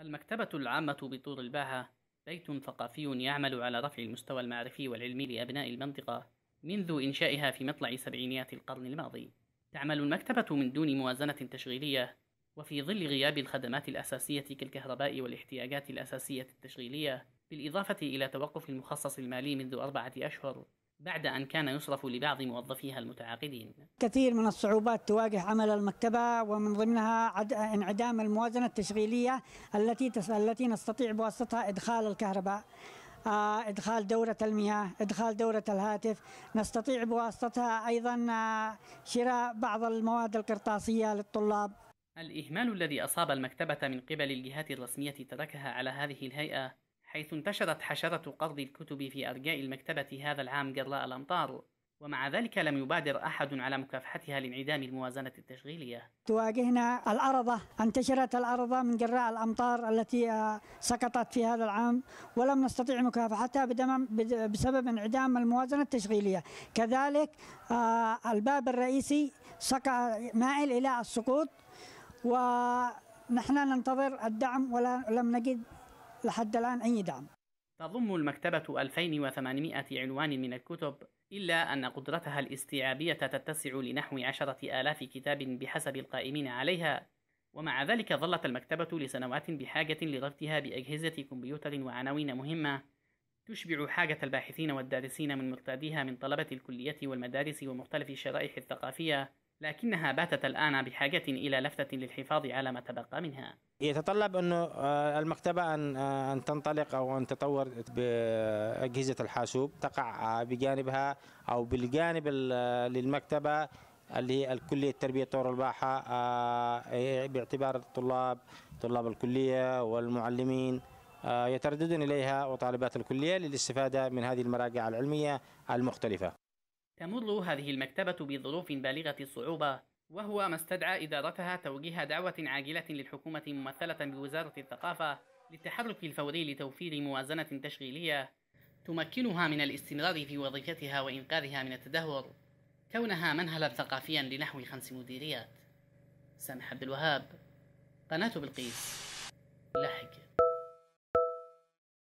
المكتبة العامة بطور الباحة بيت ثقافي يعمل على رفع المستوى المعرفي والعلمي لأبناء المنطقة منذ إنشائها في مطلع سبعينيات القرن الماضي. تعمل المكتبة من دون موازنة تشغيلية، وفي ظل غياب الخدمات الأساسية كالكهرباء والاحتياجات الأساسية التشغيلية، بالإضافة إلى توقف المخصص المالي منذ أربعة أشهر، بعد أن كان يصرف لبعض موظفيها المتعاقدين كثير من الصعوبات تواجه عمل المكتبة ومن ضمنها عد... انعدام الموازنة التشغيلية التي تس... التي نستطيع بواسطتها إدخال الكهرباء آه، ادخال دوره المياه ادخال دوره الهاتف نستطيع بواسطتها ايضا آه، شراء بعض المواد القرطاسيه للطلاب الاهمال الذي اصاب المكتبه من قبل الجهات الرسميه تركها على هذه الهيئه حيث انتشرت حشرة قرض الكتب في أرجاء المكتبة هذا العام جراء الأمطار ومع ذلك لم يبادر أحد على مكافحتها لانعدام الموازنة التشغيلية تواجهنا الأرضة انتشرت الأرضة من جراء الأمطار التي آه، سقطت في هذا العام ولم نستطيع مكافحتها بسبب انعدام الموازنة التشغيلية كذلك آه، الباب الرئيسي مائل إلى السقوط ونحن ننتظر الدعم ولم نجد لحد الآن أي دعم تضم المكتبة 2800 عنوان من الكتب إلا أن قدرتها الاستيعابية تتسع لنحو عشرة آلاف كتاب بحسب القائمين عليها ومع ذلك ظلت المكتبة لسنوات بحاجة لربطها بأجهزة كمبيوتر وعناوين مهمة تشبع حاجة الباحثين والدارسين من مرتاديها من طلبة الكلية والمدارس ومختلف الشرائح الثقافية لكنها باتت الآن بحاجة إلى لفتة للحفاظ على ما تبقى منها يتطلب أنه المكتبة أن آه، آه، أن تنطلق أو أن تطور بأجهزة الحاسوب تقع آه، بجانبها أو بالجانب للمكتبة اللي هي الكلية التربية طور الباحة إيه، باعتبار الطلاب طلاب الكلية والمعلمين يترددون إليها وطالبات الكلية للاستفادة من هذه المراجع العلمية المختلفة تمر هذه المكتبة بظروف بالغة الصعوبة وهو ما استدعى إدارتها توجيه دعوة عاجلة للحكومة ممثلة بوزارة الثقافة للتحرك الفوري لتوفير موازنة تشغيلية تمكنها من الاستمرار في وظيفتها وإنقاذها من التدهور كونها منهلا ثقافيا لنحو خمس مديريات سامح عبد الوهاب قناة بلقيس لاحقاً